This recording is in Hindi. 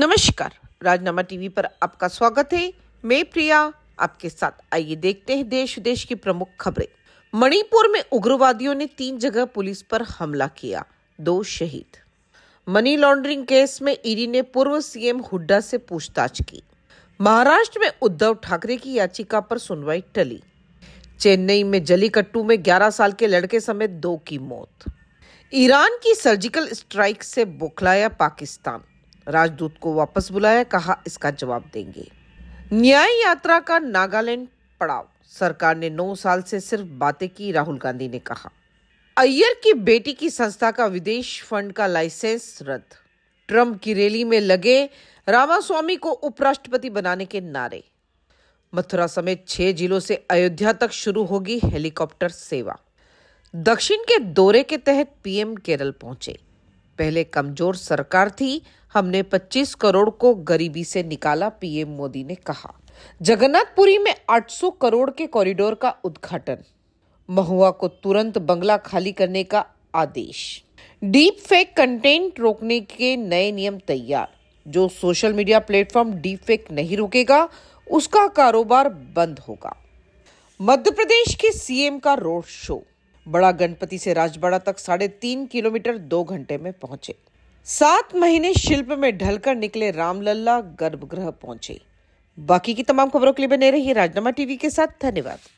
नमस्कार राजनामा टीवी पर आपका स्वागत है मैं प्रिया आपके साथ आइए देखते हैं देश विदेश की प्रमुख खबरें मणिपुर में उग्रवादियों ने तीन जगह पुलिस पर हमला किया दो शहीद मनी लॉन्ड्रिंग केस में ईडी ने पूर्व सीएम हुड्डा से पूछताछ की महाराष्ट्र में उद्धव ठाकरे की याचिका पर सुनवाई टली चेन्नई में जलीकट्टू में 11 साल के लड़के समेत दो की मौत ईरान की सर्जिकल स्ट्राइक से बुखलाया पाकिस्तान राजदूत को वापस बुलाया कहा इसका जवाब देंगे न्याय यात्रा का नागालैंड पड़ाव सरकार ने नौ साल से सिर्फ बातें की राहुल गांधी ने कहा अय्यर की बेटी की संस्था का विदेश फंड का लाइसेंस रद्द ट्रंप की रैली में लगे रामास्वामी को उपराष्ट्रपति बनाने के नारे मथुरा समेत छह जिलों से अयोध्या तक शुरू होगी हेलीकॉप्टर सेवा दक्षिण के दौरे के तहत पीएम केरल पहुंचे पहले कमजोर सरकार थी हमने 25 करोड़ को गरीबी से निकाला पीएम मोदी ने कहा जगन्नाथपुरी में 800 करोड़ के कॉरिडोर का उद्घाटन महुआ को तुरंत बंगला खाली करने का आदेश डीप फेक कंटेंट रोकने के नए नियम तैयार जो social media platform deep fake नहीं रोकेगा उसका कारोबार बंद होगा मध्य प्रदेश के सीएम का रोड शो बड़ा गणपति से राजबाड़ा तक साढ़े तीन किलोमीटर दो घंटे में पहुंचे सात महीने शिल्प में ढलकर निकले रामलला गर्भगृह पहुंचे बाकी की तमाम खबरों के लिए बने रहिए राजनामा टीवी के साथ धन्यवाद